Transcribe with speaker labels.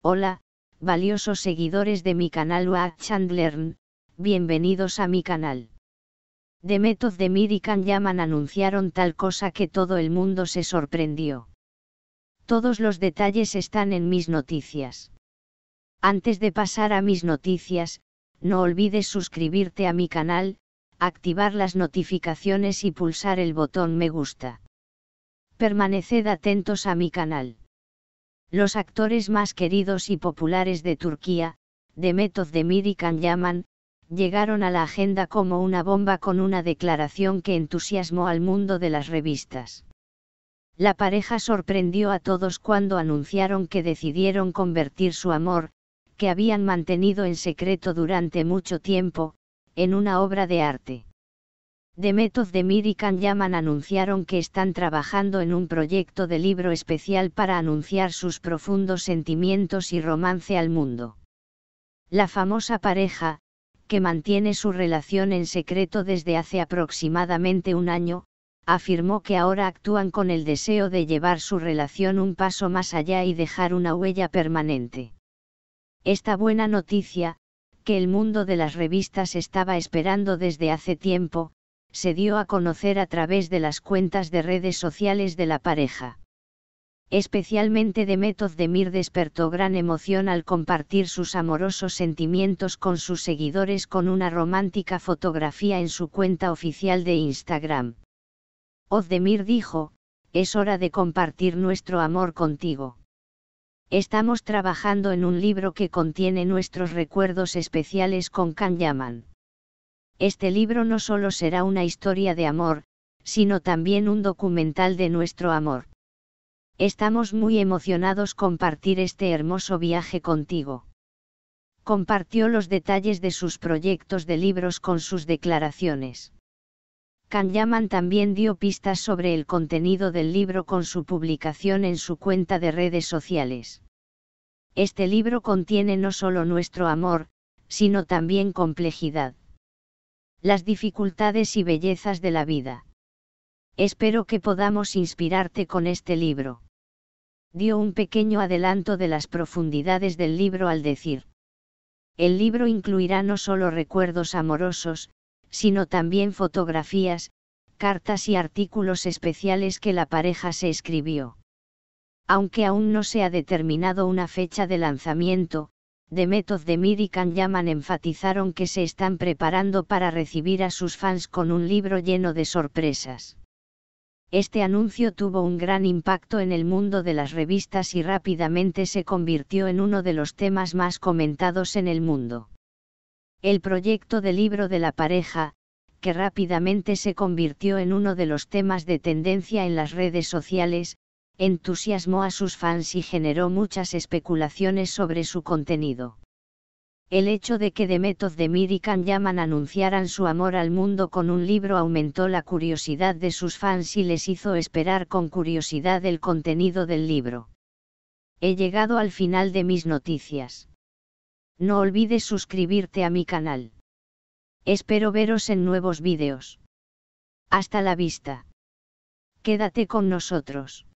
Speaker 1: Hola, valiosos seguidores de mi canal Watch and bienvenidos a mi canal. The Method de Mirican Yaman anunciaron tal cosa que todo el mundo se sorprendió. Todos los detalles están en mis noticias. Antes de pasar a mis noticias, no olvides suscribirte a mi canal, activar las notificaciones y pulsar el botón me gusta. Permaneced atentos a mi canal. Los actores más queridos y populares de Turquía, de Özdemir y Can Yaman, llegaron a la agenda como una bomba con una declaración que entusiasmó al mundo de las revistas. La pareja sorprendió a todos cuando anunciaron que decidieron convertir su amor, que habían mantenido en secreto durante mucho tiempo, en una obra de arte. The Method de Mirican Yaman anunciaron que están trabajando en un proyecto de libro especial para anunciar sus profundos sentimientos y romance al mundo. La famosa pareja, que mantiene su relación en secreto desde hace aproximadamente un año, afirmó que ahora actúan con el deseo de llevar su relación un paso más allá y dejar una huella permanente. Esta buena noticia, que el mundo de las revistas estaba esperando desde hace tiempo, se dio a conocer a través de las cuentas de redes sociales de la pareja. Especialmente Demet Demir despertó gran emoción al compartir sus amorosos sentimientos con sus seguidores con una romántica fotografía en su cuenta oficial de Instagram. Ozdemir dijo, es hora de compartir nuestro amor contigo. Estamos trabajando en un libro que contiene nuestros recuerdos especiales con Yaman. Este libro no solo será una historia de amor, sino también un documental de nuestro amor. Estamos muy emocionados compartir este hermoso viaje contigo. Compartió los detalles de sus proyectos de libros con sus declaraciones. Kanyaman también dio pistas sobre el contenido del libro con su publicación en su cuenta de redes sociales. Este libro contiene no solo nuestro amor, sino también complejidad las dificultades y bellezas de la vida. Espero que podamos inspirarte con este libro. Dio un pequeño adelanto de las profundidades del libro al decir. El libro incluirá no solo recuerdos amorosos, sino también fotografías, cartas y artículos especiales que la pareja se escribió. Aunque aún no se ha determinado una fecha de lanzamiento, The Method de Mirikan Yaman enfatizaron que se están preparando para recibir a sus fans con un libro lleno de sorpresas. Este anuncio tuvo un gran impacto en el mundo de las revistas y rápidamente se convirtió en uno de los temas más comentados en el mundo. El proyecto de libro de la pareja, que rápidamente se convirtió en uno de los temas de tendencia en las redes sociales, entusiasmó a sus fans y generó muchas especulaciones sobre su contenido. El hecho de que The Method de Mirikan Yaman anunciaran su amor al mundo con un libro aumentó la curiosidad de sus fans y les hizo esperar con curiosidad el contenido del libro. He llegado al final de mis noticias. No olvides suscribirte a mi canal. Espero veros en nuevos vídeos. Hasta la vista. Quédate con nosotros.